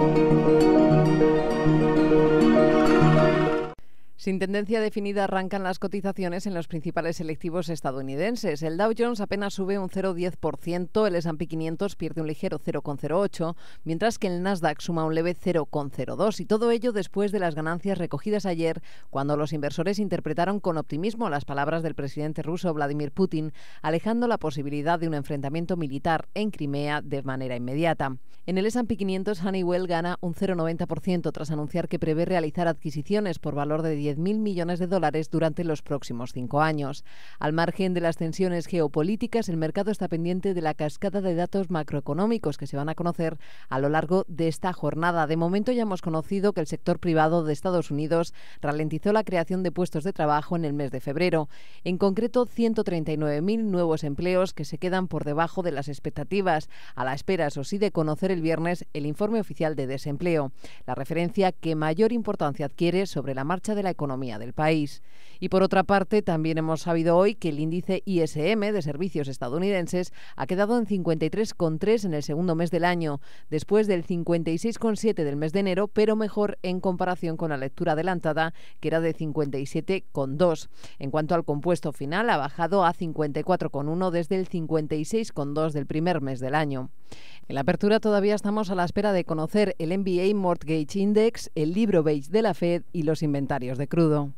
Música Sin tendencia definida arrancan las cotizaciones en los principales selectivos estadounidenses. El Dow Jones apenas sube un 0,10%, el S&P 500 pierde un ligero 0,08, mientras que el Nasdaq suma un leve 0,02 y todo ello después de las ganancias recogidas ayer cuando los inversores interpretaron con optimismo las palabras del presidente ruso Vladimir Putin, alejando la posibilidad de un enfrentamiento militar en Crimea de manera inmediata. En el S&P 500 Honeywell gana un 0,90% tras anunciar que prevé realizar adquisiciones por valor de 10 mil millones de dólares durante los próximos cinco años. Al margen de las tensiones geopolíticas, el mercado está pendiente de la cascada de datos macroeconómicos que se van a conocer a lo largo de esta jornada. De momento ya hemos conocido que el sector privado de Estados Unidos ralentizó la creación de puestos de trabajo en el mes de febrero. En concreto, 139.000 nuevos empleos que se quedan por debajo de las expectativas, a la espera, eso sí, de conocer el viernes el informe oficial de desempleo, la referencia que mayor importancia adquiere sobre la marcha de la economía del país. Y por otra parte, también hemos sabido hoy que el índice ISM de servicios estadounidenses ha quedado en 53,3 en el segundo mes del año, después del 56,7 del mes de enero, pero mejor en comparación con la lectura adelantada, que era de 57,2. En cuanto al compuesto final, ha bajado a 54,1 desde el 56,2 del primer mes del año. En la apertura todavía estamos a la espera de conocer el NBA Mortgage Index, el libro beige de la Fed y los inventarios de crudo.